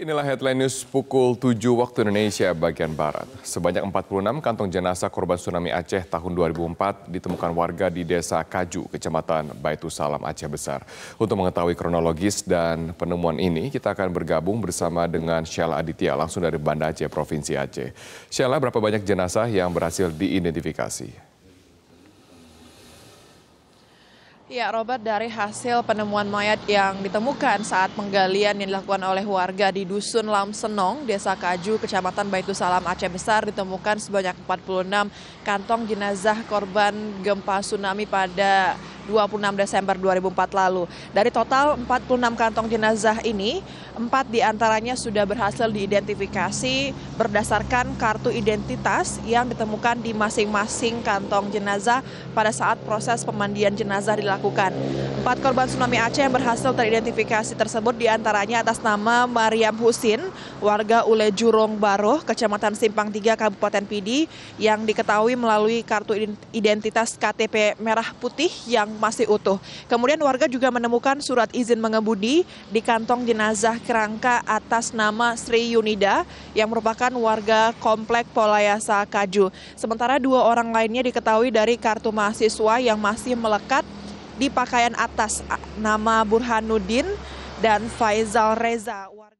Inilah headline news pukul 7 waktu Indonesia bagian Barat. Sebanyak 46 kantong jenazah korban tsunami Aceh tahun 2004 ditemukan warga di desa Kaju, kecamatan Baitu Salam, Aceh Besar. Untuk mengetahui kronologis dan penemuan ini, kita akan bergabung bersama dengan Syala Aditya langsung dari Banda Aceh, Provinsi Aceh. Syala, berapa banyak jenazah yang berhasil diidentifikasi? Ya, Robert, dari hasil penemuan mayat yang ditemukan saat penggalian yang dilakukan oleh warga di Dusun Lam Senong, Desa Kaju, Kecamatan Baitu Salam, Aceh Besar, ditemukan sebanyak 46 kantong jenazah korban gempa tsunami pada 26 Desember 2004 lalu. Dari total 46 kantong jenazah ini, 4 diantaranya sudah berhasil diidentifikasi berdasarkan kartu identitas yang ditemukan di masing-masing kantong jenazah pada saat proses pemandian jenazah dilakukan. Empat korban tsunami Aceh yang berhasil teridentifikasi tersebut diantaranya atas nama Mariam Husin, warga Ule Jurong Baroh, Kecamatan Simpang 3, Kabupaten Pidi, yang diketahui melalui kartu identitas KTP Merah Putih yang masih utuh. Kemudian warga juga menemukan surat izin mengemudi di kantong jenazah kerangka atas nama Sri Yunida yang merupakan warga komplek Polayasa Kaju. Sementara dua orang lainnya diketahui dari kartu mahasiswa yang masih melekat di pakaian atas nama Burhanuddin dan Faizal Reza.